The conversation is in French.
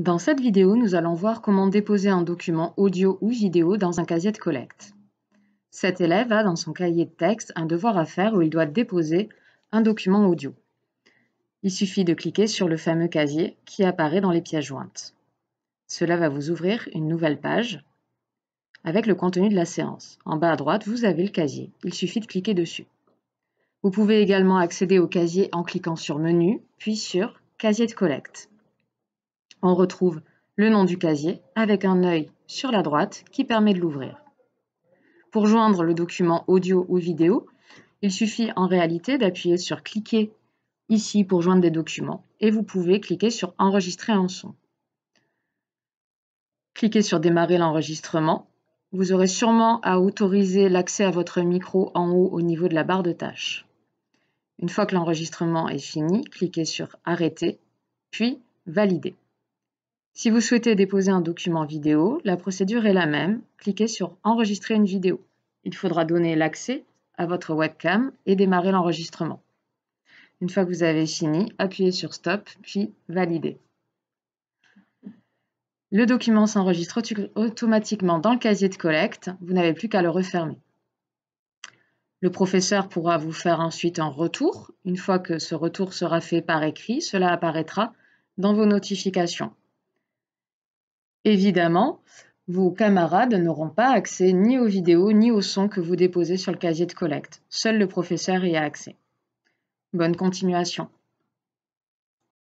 Dans cette vidéo, nous allons voir comment déposer un document audio ou vidéo dans un casier de collecte. Cet élève a dans son cahier de texte un devoir à faire où il doit déposer un document audio. Il suffit de cliquer sur le fameux casier qui apparaît dans les pièces jointes. Cela va vous ouvrir une nouvelle page avec le contenu de la séance. En bas à droite, vous avez le casier. Il suffit de cliquer dessus. Vous pouvez également accéder au casier en cliquant sur Menu, puis sur Casier de collecte. On retrouve le nom du casier avec un œil sur la droite qui permet de l'ouvrir. Pour joindre le document audio ou vidéo, il suffit en réalité d'appuyer sur cliquer ici pour joindre des documents et vous pouvez cliquer sur enregistrer en son. Cliquez sur démarrer l'enregistrement. Vous aurez sûrement à autoriser l'accès à votre micro en haut au niveau de la barre de tâches. Une fois que l'enregistrement est fini, cliquez sur arrêter puis valider. Si vous souhaitez déposer un document vidéo, la procédure est la même. Cliquez sur Enregistrer une vidéo. Il faudra donner l'accès à votre webcam et démarrer l'enregistrement. Une fois que vous avez fini, appuyez sur Stop, puis Valider. Le document s'enregistre automatiquement dans le casier de collecte. Vous n'avez plus qu'à le refermer. Le professeur pourra vous faire ensuite un retour. Une fois que ce retour sera fait par écrit, cela apparaîtra dans vos notifications. Évidemment, vos camarades n'auront pas accès ni aux vidéos ni aux sons que vous déposez sur le casier de collecte. Seul le professeur y a accès. Bonne continuation.